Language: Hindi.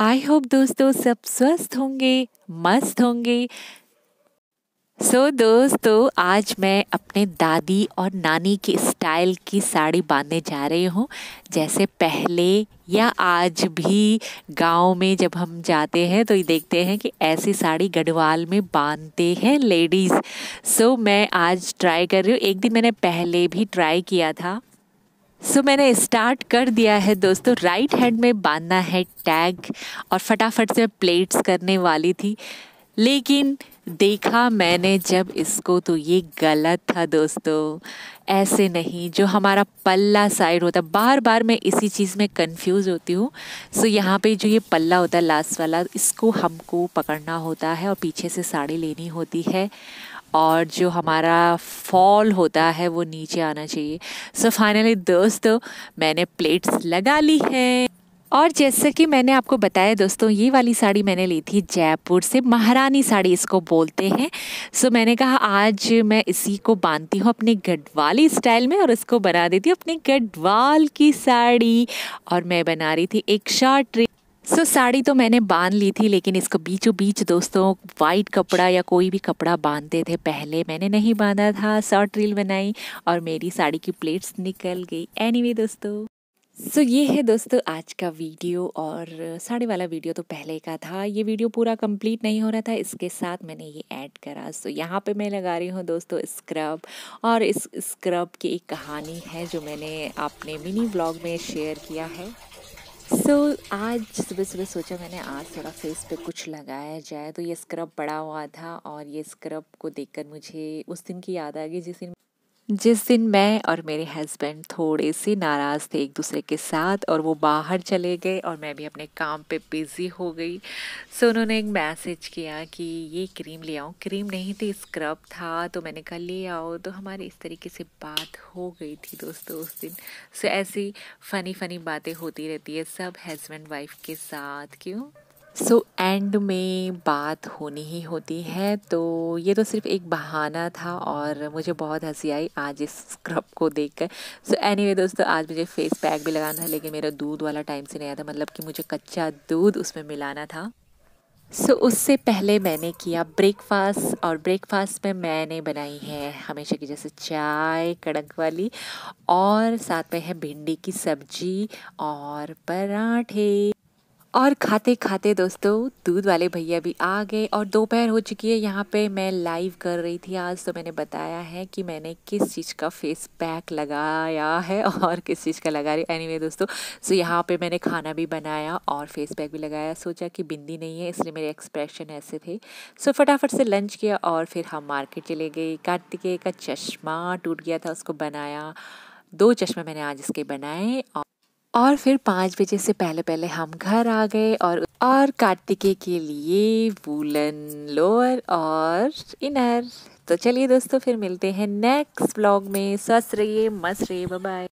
आई होप दोस्तों सब स्वस्थ होंगे मस्त होंगे सो so, दोस्तों आज मैं अपने दादी और नानी के स्टाइल की साड़ी बांधने जा रही हूँ जैसे पहले या आज भी गांव में जब हम जाते हैं तो ये देखते हैं कि ऐसी साड़ी गढ़वाल में बांधते हैं लेडीज़ सो so, मैं आज ट्राई कर रही हूँ एक दिन मैंने पहले भी ट्राई किया था सो so, मैंने स्टार्ट कर दिया है दोस्तों राइट हैंड में बांधना है टैग और फटाफट से प्लेट्स करने वाली थी लेकिन देखा मैंने जब इसको तो ये गलत था दोस्तों ऐसे नहीं जो हमारा पल्ला साइड होता बार बार मैं इसी चीज़ में कंफ्यूज होती हूँ सो यहाँ पे जो ये पल्ला होता है लास्ट वाला इसको हमको पकड़ना होता है और पीछे से साड़ी लेनी होती है और जो हमारा फॉल होता है वो नीचे आना चाहिए सो फाइनली दोस्तों मैंने प्लेट्स लगा ली हैं और जैसे कि मैंने आपको बताया दोस्तों ये वाली साड़ी मैंने ली थी जयपुर से महारानी साड़ी इसको बोलते हैं सो मैंने कहा आज मैं इसी को बांधती हूँ अपने गढ़वाली स्टाइल में और इसको बना देती हूँ अपने गढ़वाल की साड़ी और मैं बना रही थी एक शॉर्ट सो so, साड़ी तो मैंने बांध ली थी लेकिन इसको बीचों बीच दोस्तों वाइट कपड़ा या कोई भी कपड़ा बांधते थे पहले मैंने नहीं बांधा था शॉर्ट रील बनाई और मेरी साड़ी की प्लेट्स निकल गई एनीवे anyway, दोस्तों सो so, ये है दोस्तों आज का वीडियो और साड़ी वाला वीडियो तो पहले का था ये वीडियो पूरा कंप्लीट नहीं हो रहा था इसके साथ मैंने ये ऐड करा सो so, यहाँ पे मैं लगा रही हूँ दोस्तों स्क्रब और इस स्क्रब की एक कहानी है जो मैंने अपने मिनी ब्लॉग में शेयर किया है सो so, आज सुबह सुबह सोचा मैंने आज थोड़ा फेस पे कुछ लगाया जाए तो ये स्क्रब पड़ा हुआ था और ये स्क्रब को देखकर मुझे उस दिन की याद आ गई जिस दिन जिस दिन मैं और मेरे हस्बैंड थोड़े से नाराज़ थे एक दूसरे के साथ और वो बाहर चले गए और मैं भी अपने काम पे बिज़ी हो गई सो उन्होंने एक मैसेज किया कि ये क्रीम ले आओ क्रीम नहीं थी स्क्रब था तो मैंने कहा ले आओ तो हमारी इस तरीके से बात हो गई थी दोस्तों उस दिन सो ऐसी फ़नी फ़नी बातें होती रहती है सब हस्बैंड वाइफ के साथ क्यों सो so, एंड में बात होनी ही होती है तो ये तो सिर्फ एक बहाना था और मुझे बहुत हंसी आई आज इस स्क्रब को देख कर सो एनी वे दोस्तों आज मुझे फेस पैक भी लगाना था लेकिन मेरा दूध वाला टाइम से नहीं आया था मतलब कि मुझे कच्चा दूध उसमें मिलाना था सो so, उससे पहले मैंने किया ब्रेकफास्ट और ब्रेकफास्ट में मैंने बनाई है हमेशा की जैसे चाय कड़क वाली और साथ में है भिंडी की सब्जी और पराठे और खाते खाते दोस्तों दूध वाले भैया भी आ गए और दोपहर हो चुकी है यहाँ पे मैं लाइव कर रही थी आज तो मैंने बताया है कि मैंने किस चीज़ का फेस पैक लगाया है और किस चीज़ का लगा रही एनीवे anyway, दोस्तों सो यहाँ पे मैंने खाना भी बनाया और फेस पैक भी लगाया सोचा कि बिंदी नहीं है इसलिए मेरे एक्सप्रेशन ऐसे थे सो फटाफट से लंच किया और फिर हम मार्केट चले गए कार्तिकेय का चश्मा टूट गया था उसको बनाया दो चश्मे मैंने आज इसके बनाए और और फिर पाँच बजे से पहले पहले हम घर आ गए और और कार्तिके के लिए वूलन लोअर और इनर तो चलिए दोस्तों फिर मिलते हैं नेक्स्ट ब्लॉग में सस रहिए मस्त रहिए बाय